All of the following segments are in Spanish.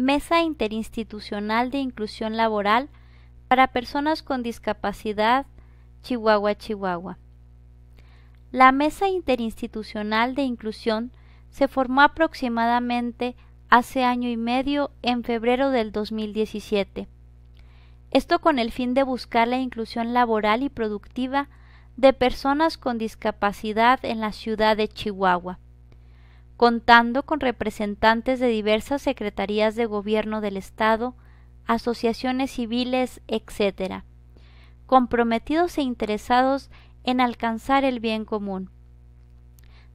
Mesa Interinstitucional de Inclusión Laboral para Personas con Discapacidad, Chihuahua, Chihuahua. La Mesa Interinstitucional de Inclusión se formó aproximadamente hace año y medio en febrero del 2017. Esto con el fin de buscar la inclusión laboral y productiva de personas con discapacidad en la ciudad de Chihuahua contando con representantes de diversas secretarías de gobierno del Estado, asociaciones civiles, etc., comprometidos e interesados en alcanzar el bien común.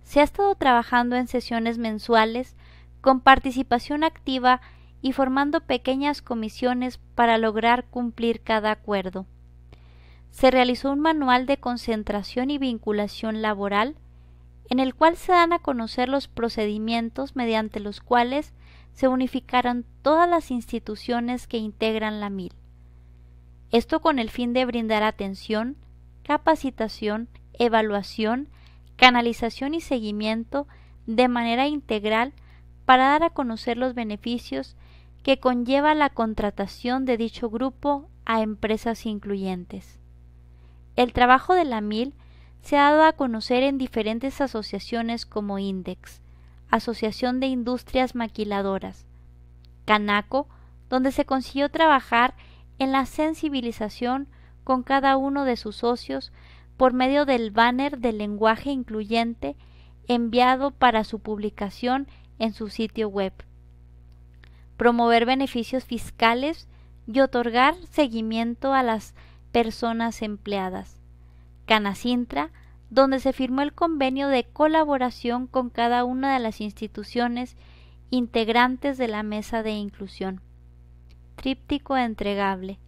Se ha estado trabajando en sesiones mensuales, con participación activa y formando pequeñas comisiones para lograr cumplir cada acuerdo. Se realizó un manual de concentración y vinculación laboral, en el cual se dan a conocer los procedimientos mediante los cuales se unificarán todas las instituciones que integran la MIL. Esto con el fin de brindar atención, capacitación, evaluación, canalización y seguimiento de manera integral para dar a conocer los beneficios que conlleva la contratación de dicho grupo a empresas incluyentes. El trabajo de la MIL se ha dado a conocer en diferentes asociaciones como INDEX, Asociación de Industrias Maquiladoras, Canaco, donde se consiguió trabajar en la sensibilización con cada uno de sus socios por medio del banner del lenguaje incluyente enviado para su publicación en su sitio web. Promover beneficios fiscales y otorgar seguimiento a las personas empleadas. Canacintra, donde se firmó el convenio de colaboración con cada una de las instituciones integrantes de la Mesa de Inclusión. Tríptico entregable.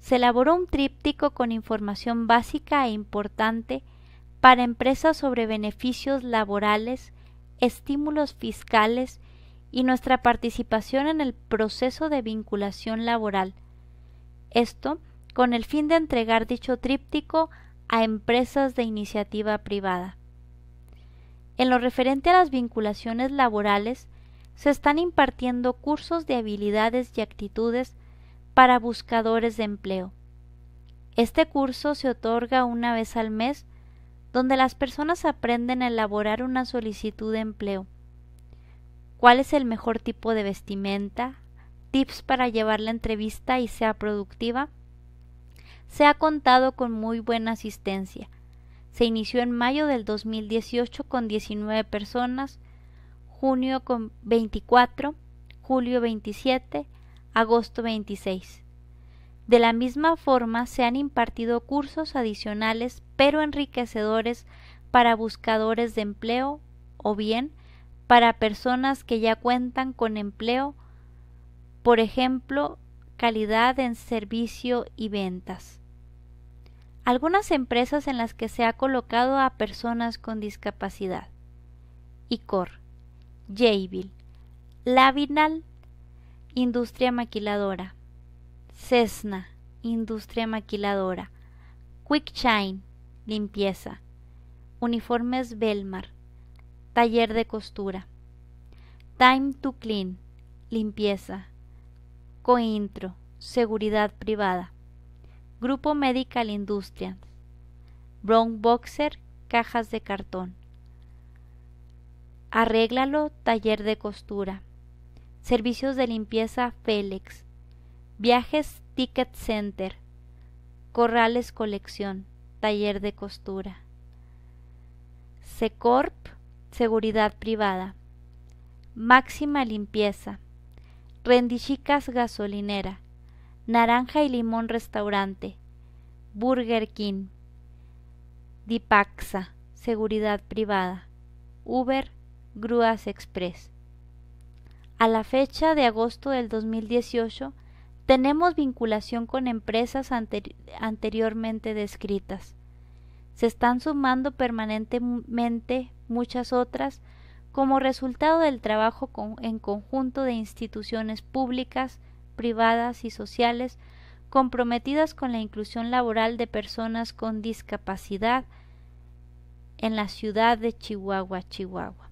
Se elaboró un tríptico con información básica e importante para empresas sobre beneficios laborales, estímulos fiscales y nuestra participación en el proceso de vinculación laboral. Esto con el fin de entregar dicho tríptico a empresas de iniciativa privada. En lo referente a las vinculaciones laborales, se están impartiendo cursos de habilidades y actitudes para buscadores de empleo. Este curso se otorga una vez al mes, donde las personas aprenden a elaborar una solicitud de empleo. ¿Cuál es el mejor tipo de vestimenta? Tips para llevar la entrevista y sea productiva se ha contado con muy buena asistencia. Se inició en mayo del 2018 con 19 personas, junio con 24, julio 27, agosto 26. De la misma forma se han impartido cursos adicionales pero enriquecedores para buscadores de empleo o bien para personas que ya cuentan con empleo, por ejemplo, calidad en servicio y ventas algunas empresas en las que se ha colocado a personas con discapacidad. ICOR, Jabil, Lavinal, Industria Maquiladora, Cessna, Industria Maquiladora, Quick Shine, Limpieza, Uniformes Belmar, Taller de Costura, Time to Clean, Limpieza, Cointro, Seguridad Privada. Grupo Medical Industria, Brown Boxer, cajas de cartón. Arréglalo, taller de costura. Servicios de limpieza Félix. Viajes Ticket Center. Corrales Colección, taller de costura. Secorp, seguridad privada. Máxima limpieza. Rendichicas gasolinera Naranja y Limón Restaurante, Burger King, Dipaxa, Seguridad Privada, Uber, Grúas Express. A la fecha de agosto del 2018, tenemos vinculación con empresas anteriormente descritas. Se están sumando permanentemente muchas otras como resultado del trabajo en conjunto de instituciones públicas, privadas y sociales comprometidas con la inclusión laboral de personas con discapacidad en la ciudad de Chihuahua, Chihuahua.